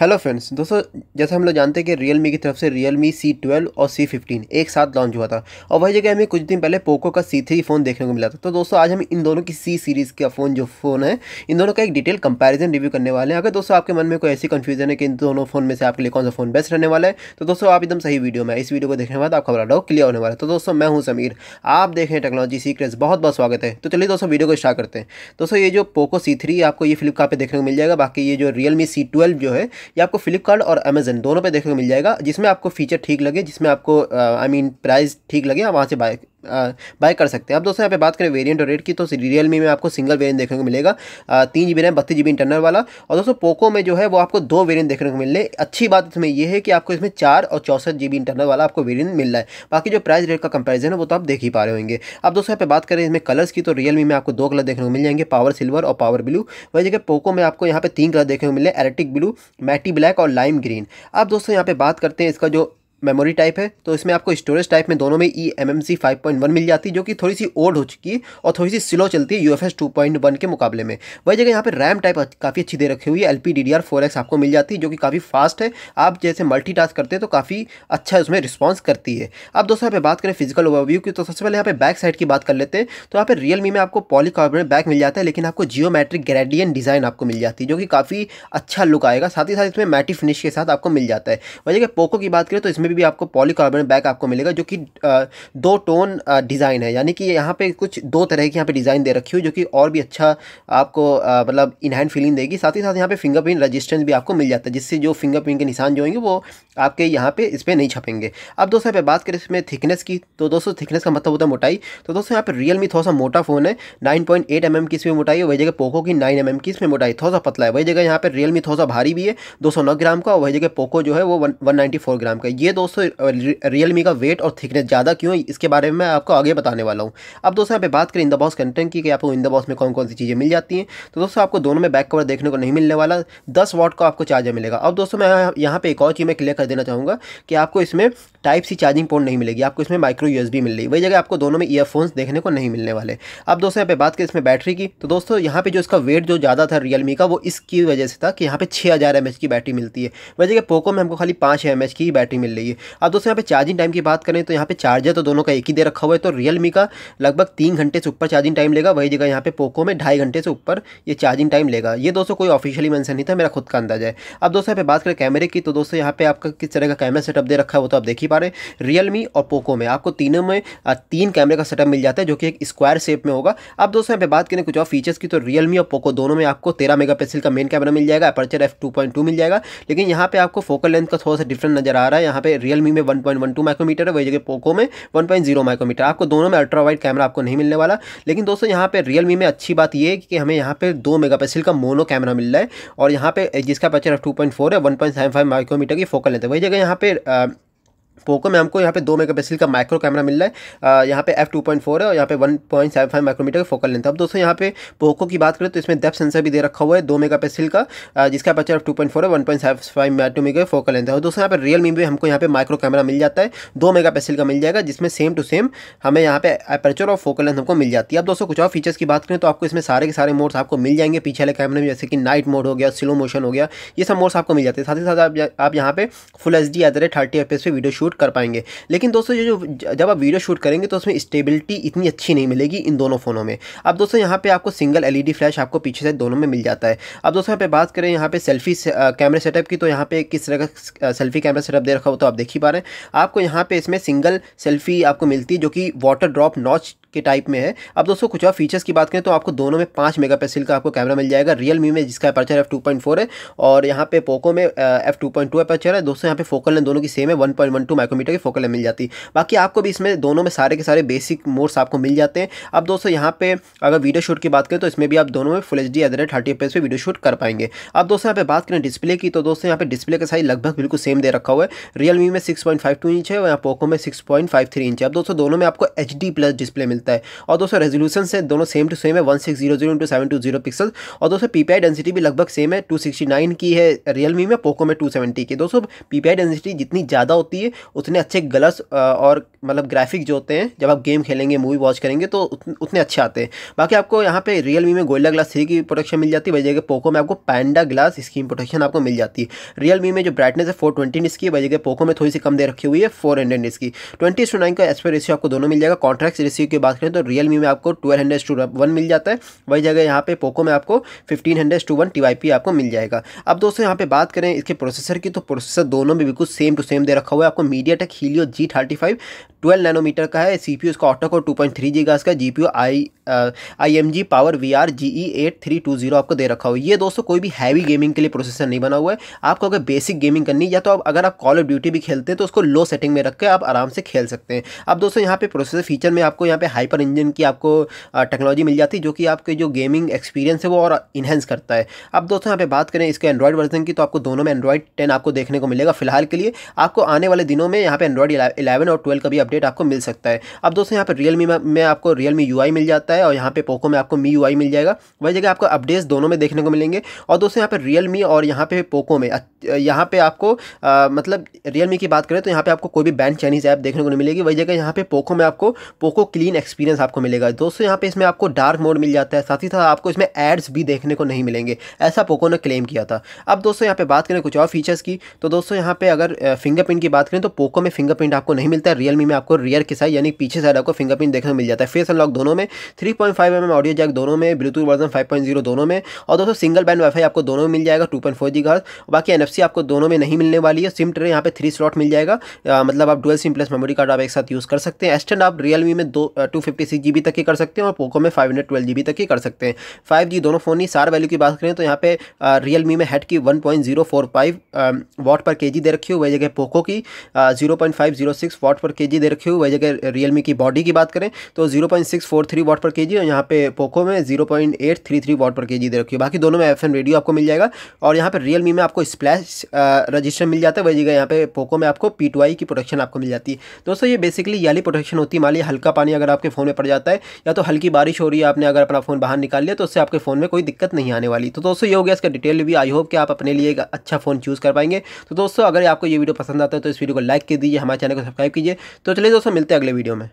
hello friends दोस्तों जैसे हम लोग जानते हैं कि रियल मी की तरफ से रियल मी सी ट्वेल्व और सी फिफ्टीन एक साथ लॉन्च हुआ था और वही जगह हमें कुछ दिन पहले पोको का सी थ्री फ़ोन देखने को मिला था तो दोस्तों आज हम इन दोनों की सी सीरीज़ का फ़ोन जो फ़ोन है इन दोनों का एक डिटेल कंपैरिजन रिव्यू करने वाले हैं अगर दोस्तों आपके मन में कोई ऐसी कन्फ्यूजन है कि इन दोनों फ़ोन में से आपके लिए कौन सा फ़ोन बेस्ट रहने वाला है तो दोस्तों आप एकदम सही वीडियो में इस वीडियो को देखने के बाद आपका बड़ा डाउट क्लियर होने वाला है तो दोस्तों मैं हूँ समीर आप देख रहे टेक्नोलॉजी सीक्रेस बहुत बहुत स्वागत है तो चलिए दोस्तों वीडियो को स्टार्ट करते हैं दोस्तों ये जो पोको सी थ्री आपको ये फ्लिपकार्ट पर देखने को मिल जाएगा बाकी ये जो रियल मी सी ट्वेल्व जो है ये आपको फ्लिपकार्ट और अमेजन दोनों पे देखने को मिल जाएगा जिसमें आपको फीचर ठीक लगे जिसमें आपको आई मीन प्राइस ठीक लगे आप वहाँ से बाय बाय कर सकते हैं अब दोस्तों यहाँ पे बात करें वेरिएंट और रेट की तो रियल मी में आपको सिंगल वेरिएंट देखने को मिलेगा तीन जी बी रैम बत्तीस जी बी इंटरनल वाला और दोस्तों पोको में जो है वो आपको दो वेरिएंट देखने को मिलने अच्छी बात इसमें यह है कि आपको इसमें चार और चौसठ जी बी इंटरनल वाला आपको वेरियंट मिल रहा है बाकी जो प्राइस रेट का कंपेरिजन है वो तो आप देख ही पा रहे होंगे अब दोस्तों यहाँ पे बात करें इसमें कलर्स की तो रियल मी में आपको दो कलर देखने को मिल जाएंगे पावर सिल्वर और पावर ब्लू वही जगह पोको में आपको यहाँ पे तीन कलर देखने को मिले एरेटिक ब्लू मैटी ब्लैक और लाइम ग्रीन अब दोस्तों यहाँ पे बात करते हैं इसका जो मेमोरी टाइप है तो इसमें आपको स्टोरेज टाइप में दोनों में E M M C five point one मिल जाती है जो कि थोड़ी सी ओल्ड हो चुकी है और थोड़ी सी स्लो चलती है U F S two point one के मुकाबले में वही जगह यहाँ पर रैम टाइप काफ़ी अच्छी दे रखी हुई है L P D D R four X आपको मिल जाती है जो कि काफ़ी फास्ट है आप जैसे मल्टी टास्क करते हैं तो काफ़ी अच्छा उसमें रिस्पॉन्स करती है अब दोस्तों यहाँ पे बात करें फिजिकल ओवरव्यू की तो सबसे पहले यहाँ पे बैक साइड की बात कर लेते हैं तो यहाँ पे मी में आपको पॉलीकार्बोनेट बैक मिल जाता है लेकिन आपको जियोमेट्रिक ग्रेडियन डिज़ाइन आपको मिल जाती है जो कि काफ़ी अच्छा लुक आएगा साथ ही साथ इसमें मैटी फिनिश के साथ आपको मिल जाता है वही जगह पोको की बात करें तो इसमें में भी आपको पॉलीकार्बोनेट बैग आपको मिलेगा जो कि दो टोन डिज़ाइन है यानी कि यहाँ पे कुछ दो तरह की यहाँ पे डिज़ाइन दे रखी हुई जो कि और भी अच्छा आपको मतलब इनहैंड फीलिंग देगी साथ ही साथ यहाँ पे फिंगरप्रिंट रजिस्टेंस भी आपको मिल जाता है जिससे जो फिंगरप्रिंट के निशान जो होंगे वो आपके यहाँ पे इस पर नहीं छपेंगे अब दोस्तों यहाँ पे बात करें इसमें थिकनेस की तो दोस्तों थिकनेस का मतलब होता है मोटाई तो दोस्तों यहाँ पर रियल थोड़ा सा मोटा फ़ोन है नाइन पॉइंट mm की इसमें मोटाई है वही जगह पोको की नाइन एम mm की इसमें मोटाई थोड़ा सा पतला है वही जगह यहाँ पर रियल थोड़ा सा भारी भी है दो ग्राम का और वही जगह पोको जो है वो वन ग्राम का ये दोस्तों रियल मी का वेट और थिकनेस ज़्यादा क्यों इसके बारे में मैं आपको आगे बताने वाला हूँ अब दोस्तों यहाँ पे बात करें इन द बॉस कंटेंट की कि आपको इन द बॉस में कौन कौन सी चीज़ें मिल जाती हैं तो दोस्तों आपको दोनों में बैक कवर देखने को नहीं मिलने वाला दस वॉट का आपको चार्जर मिलेगा अब दोस्तों मैं यहाँ पर एक और चीज़ मैं क्लियर कर देना चाहूँगा कि आपको इसमें टाइप सी चार्जिंग पोर्ट नहीं मिलेगी आपको इसमें माइक्रो यू मिल रही वही जगह आपको दोनों में ईयरफोन्स देखने को नहीं मिलने वाले अब दोस्तों यहाँ पे बात करें इसमें बैटरी की तो दोस्तों यहाँ पे जो इसका वेट जो ज़्यादा था रियलमी का वो इसकी वजह से था कि यहाँ पे छः हज़ार की बैटरी मिलती है वही जगह पोको में हमको खाली पाँच एम की बैटरी मिल रही है चाहिए अब दोस्तों यहाँ पे चार्जिंग टाइम की बात करें तो यहाँ पे चार्जर तो दोनों का एक ही दे रखा हुआ है तो रियलमी का लगभग तीन घंटे से ऊपर चार्जिंग टाइम लेगा वही जगह यहाँ पे पोको में ढाई घंटे से ऊपर ये चार्जिंग टाइम लेगा ये दोस्तों कोई ऑफिशियली मैंसन नहीं था मेरा खुद का अंदाजा है अब दोस्तों यहाँ पे बात करें कैमरे की तो दोस्तों यहाँ पे आपका किस तरह का कैमरा सेटअप दे रखा है वो तो आप देख ही पा रहे हैं रियलमी और पोको में आपको तीनों में तीन कैमरे का सेटअप मिल जाता है जो कि एक स्क्वायर शेप में होगा अब दोस्तों यहाँ पे बात करें कुछ और फीचर्स की तो रियलमी और पोको दोनों में आपको तेरह मेगा का मेन कैमरा मिल जाएगा अपर्चर एफ मिल जाएगा लेकिन यहाँ पर आपको फोकल लेंथ का थोड़ा सा डिफरेंट नजर आ रहा है यहाँ पे रियलमी में वन टू माइक्रोमीटर है वही जगह पोको में जीरो माइक्रोमीटर आपको दोनों में अल्ट्रा वाइड कैमरा आपको नहीं मिलने वाला लेकिन दोस्तों यहाँ पर रियलमी में अच्छी बात यह है कि हमें यहाँ पर दो मेगा का मोनो कैमरा मिल रहा है और यहाँ पर जिसका टू एफ टू है वन माइक्रोमीटर की फोकल लेते हैं वही जगह यहाँ पर पोको में हमको यहाँ पे दो मेगापिक्सल का माइक्रो कैमरा मिल रहा है यहाँ पे एफ टू पॉइंट फोर है और यहाँ पे one point seven five micrometre का फोकल लेंथ अब दोस्तों यहाँ पे पोको की बात करें तो इसमें डेप सेंसर भी दे रखा हुआ है दो मेगापिक्सल का जिसका aperture F two point four है one point seven five micrometre का फोकल लेंथ है और दोस्तों यहाँ पर रियल मी हमको यहाँ पे माइक्रो कैमरा मिल जाता है दो मेगा का मिल जाएगा जिसमें सेम टू सेम हमें यहाँ पे अपर्चर और फोकल लेंथ हमको मिल जाती है अब दोस्तों कुछ और फीचर्स की बात करें तो आपको इसमें सारे के सारे मोड्स आपको मिल जाएंगे पीछे वाले कैमरे में जैसे कि नाइट मोड हो गया स्लो मोशन हो गया ये सब मोड्स आपको मिल जाते हैं साथ ही साथ आप यहाँ पे full H D at the rate thirty F पे वीडियो शूट शूट कर पाएंगे लेकिन दोस्तों ये जो जब आप वीडियो शूट करेंगे तो उसमें स्टेबिलिटी इतनी अच्छी नहीं मिलेगी इन दोनों फ़ोनों में अब दोस्तों यहाँ पे आपको सिंगल एलईडी फ्लैश आपको पीछे से दोनों में मिल जाता है अब दोस्तों यहाँ पे बात करें यहाँ पे सेल्फी से, कैमरा सेटअप की तो यहाँ पे किस तरह का सेल्फी कैमरा सेटअप दे रखा हो तो आप देख ही पा रहे हैं आपको यहाँ पे इसमें सिंगल सेल्फी आपको मिलती है जो कि वाटर ड्रॉप नॉच के टाइप में है अब दोस्तों कुछ और फीचर्स की बात करें तो आपको दोनों में पाँच पिक्सल का आपको कैमरा मिल जाएगा रियल मी में जिसका aperture F two point four है और यहाँ पे पोको में F two point two aperture है दोस्तों यहाँ पे फोकल लेंथ दोनों की सेम है one point one two micrometre की फोकल मिल जाती है बाकी आपको भी इसमें दोनों में सारे के सारे बेसिक मोड्स आपको मिल जाते हैं अब दोस्तों यहाँ पे अगर वीडियो शूट की बात करें तो इसमें भी आप दोनों में full H D at rate thirty F पे वीडियो शूट कर पाएंगे अब दोस्तों यहाँ पे बात करें डिस्प्ले की तो दोस्तों यहाँ पे डिस्प्ले का साइज लगभग बिल्कुल सेम दे रखा हुआ है रियलमी में six point five two inch है और यहाँ पोको में six point five three inch है अब दोस्तों दोनों में आपको एच डी प्लस डिस्प्ले मिलता है और दोस्तों रेजोल्यूशन से दोनों सेम टू सेम है one six zero zero into seven two zero pixel और दोस्तों पी पी आई डेंसिटी भी लगभग सेम है टू सिक्सटी नाइन की है रियलमी में पोको में टू सेवेंटी की दोस्तों पीपीआई डेंसिटी जितनी ज़्यादा होती है उतने अच्छे गलस और मतलब ग्राफिक जो होते हैं जब आप गेम खेलेंगे मूवी वॉच करेंगे तो उतने अच्छे आते हैं बाकी आपको यहाँ पे रियलमी में गोल्डा ग्लास थ्री की प्रोटेक्शन मिल जाती है के पोको में आपको पैंडा ग्लास स्क्रीन प्रोटेक्शन आपको मिल जाती है रियलमी में जो ब्राइटनेस है फोर ट्वेंटी की वजह के पोको में थोड़ी सी कम दे रखी हुई है फोर हंड्रेड की ट्वेंटी टू नाइन का एस्पेयर रेशियो आपको दोनों मिल जाएगा कॉन्ट्रैक्ट रेशियो की बात करें तो मी में आपको ट्वेल्व हंड्रेड टू वन मिल जाता है वही जगह यहाँ पे पोको में आपको फिफ्टीन हंड्रेड टू वन टी आपको मिल जाएगा अब दोस्तों यहाँ पे बात करें इसके प्रोसेसर की तो प्रोसेसर दोनों में बिल्कुल सेम टू सेम दे रखा हुआ है आपको MediaTek Helio G thirty five twelve nanometre का है सी पी उसका octa core two point three G का G P I I M G power V R G E eight three two zero आपको दे रखा हो ये दोस्तों कोई भी हैवी गेमिंग के लिए प्रोसेसर नहीं बना हुआ है आपको अगर बेसिक गेमिंग करनी या तो आप अगर आप कॉल ऑफ ड्यूटी भी खेलते हैं तो उसको लो सेटिंग में रख के आप आराम से खेल सकते हैं अब दोस्तों यहाँ पे प्रोसेसर फीचर में आपको यहाँ पे हाइपर इंजन की आपको टेक्नोलॉजी मिल जाती है जो कि आपके जो गेमिंग एक्सपीरियंस है वो और इन्हेंस करता है अब दोस्तों यहाँ पे बात करें इसके एंड्रॉयड वर्जन की तो आपको दोनों में एंड्रॉयड टेन आपको देखने को मिलेगा फिलहाल के लिए आपको आने वाले दिनों में यहाँ पे एंड्रॉयड इलेवन और ट्वेल्व का भी अपडेट आपको मिल सकता है अब दोस्तों यहाँ पर रियल मी में आपको रियल मी यू मिल जाता है और यहाँ पे पोको में आपको मी यू मिल जाएगा वही जगह आपको अपडेट्स दोनों में देखने को मिलेंगे और दोस्तों यहाँ पर रियल मी और यहाँ पे पोको में यहाँ पे आपको मतलब रियल मी की बात करें तो यहाँ पे आपको कोई भी बैन चाइनीज़ ऐप देखने को नहीं मिलेगी वही जगह यहाँ पे पोको में आपको पोको क्लीन एक्सपीरियंस आपको मिलेगा दोस्तों यहाँ पे इसमें आपको डार्क मोड मिल जाता है साथ ही साथ आपको इसमें एड्स भी देखने को नहीं मिलेंगे ऐसा पोको ने क्लेम किया था अब दोस्तों यहाँ पे बात करें कुछ और फीचर्स की तो दोस्तों यहाँ पे अगर फिंगरप्रिंट की बात करें तो पोको में फिंगरप्रिंट आपको नहीं मिलता है रियलमी में आपको रियर की साइड यानी पीछे साइड आपको फिंगरप्रिंट देखने मिल जाता है फेस अनलॉक दोनों में three point five M M audio jack दोनों में Bluetooth version five point zero दोनों में और दोस्तों सिंगल बैंड वाईफाई आपको दोनों में मिल जाएगा टू पॉइंट फोर जी घर बाकी एन एफ सी आपको दोनों में नहीं मिलने वाली है सिम ट्रे यहाँ पे थ्री स्लॉट मिल जाएगा मतलब आप dual SIM plus memory card आप एक साथ यूज़ कर सकते हैं एस्टेंड आप रियल में दो two fifty six G B तक ही कर सकते हैं और पोको में five hundred twelve G B तक ही कर सकते हैं फाइव जी दोनों फ़ोन ही सार वैल्यू की बात करें तो यहाँ पे रियलमी में हेड की one point zero four five watt per K G दे रखी हुई जगह पोको की zero point five zero six per K G दे दे रखे हुए वही जगह रियलमी की बॉडी की बात करें तो zero point six four three watt per K G और यहाँ पे पोको में zero point eight three three watt per K G दे रखी है बाकी दोनों में एफ रेडियो आपको मिल जाएगा और यहाँ पर रियलमी में आपको स्प्लैश रजिस्टर मिल जाता है वही जगह यहाँ पे पोको में आपको पी की प्रोटेक्शन आपको मिल जाती है दोस्तों ये बेसिकली याली प्रोटेक्शन होती है मान ली हल्का पानी अगर आपके फ़ोन में पड़ जाता है या तो हल्की बारिश हो रही है आपने अगर अपना फ़ोन बाहर निकाल लिया तो उससे आपके फ़ोन में कोई दिक्कत नहीं आने वाली तो दोस्तों ये हो गया इसका डिटेल भी आई होप कि आप अपने लिए एक अच्छा फ़ोन चूज़ कर पाएंगे तो दोस्तों अगर आपको ये वीडियो पसंद आता है तो इस वीडियो को लाइक कर दीजिए हमारे चैनल को सब्सक्राइब कीजिए तो चलिए दोस्तों मिलते हैं अगले वीडियो में